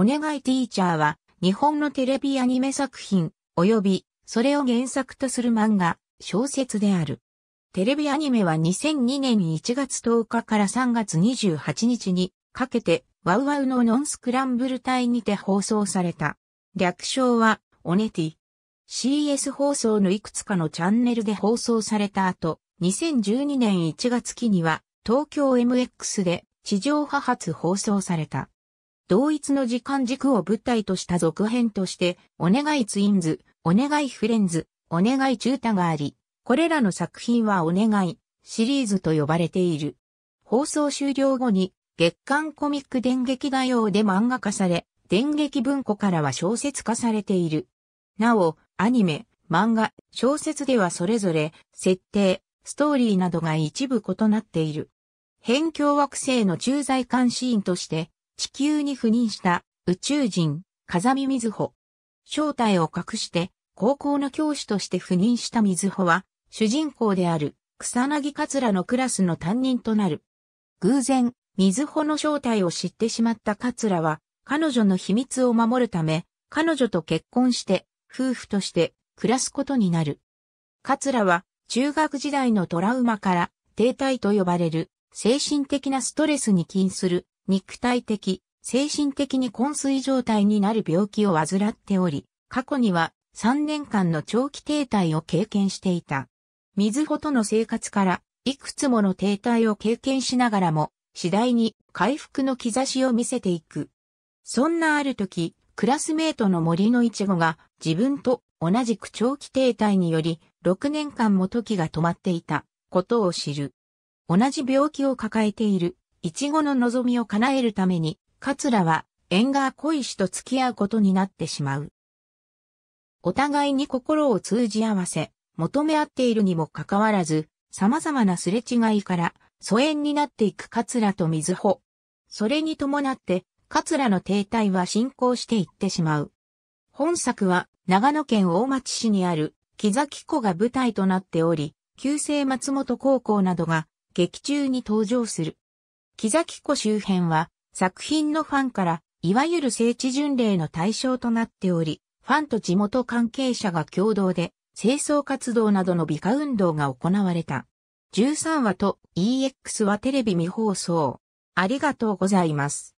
お願いティーチャーは、日本のテレビアニメ作品、及び、それを原作とする漫画、小説である。テレビアニメは2002年1月10日から3月28日にかけて、ワウワウのノンスクランブル隊にて放送された。略称は、オネティ。CS 放送のいくつかのチャンネルで放送された後、2012年1月期には、東京 MX で地上波発放送された。同一の時間軸を物体とした続編として、お願いツインズ、お願いフレンズ、お願いチュータがあり、これらの作品はお願いシリーズと呼ばれている。放送終了後に月刊コミック電撃画用で漫画化され、電撃文庫からは小説化されている。なお、アニメ、漫画、小説ではそれぞれ、設定、ストーリーなどが一部異なっている。辺境惑星の駐在監視員として、地球に赴任した宇宙人、風見水穂。正体を隠して高校の教師として赴任した水穂は、主人公である草薙桂のクラスの担任となる。偶然、水穂の正体を知ってしまった桂は、彼女の秘密を守るため、彼女と結婚して、夫婦として暮らすことになる。桂は、中学時代のトラウマから、停滞と呼ばれる、精神的なストレスに起因する肉体的、精神的に昏睡状態になる病気を患っており、過去には3年間の長期停滞を経験していた。水穂との生活からいくつもの停滞を経験しながらも、次第に回復の兆しを見せていく。そんなある時、クラスメートの森のいちごが自分と同じく長期停滞により6年間も時が止まっていたことを知る。同じ病気を抱えているイチゴの望みを叶えるために、桂は、ラは、縁側小石と付き合うことになってしまう。お互いに心を通じ合わせ、求め合っているにもかかわらず、様々なすれ違いから、疎遠になっていく桂と水穂。それに伴って、桂の停滞は進行していってしまう。本作は、長野県大町市にある、木崎湖が舞台となっており、旧制松本高校などが、劇中に登場する。木崎湖周辺は作品のファンからいわゆる聖地巡礼の対象となっており、ファンと地元関係者が共同で清掃活動などの美化運動が行われた。13話と EX はテレビ未放送。ありがとうございます。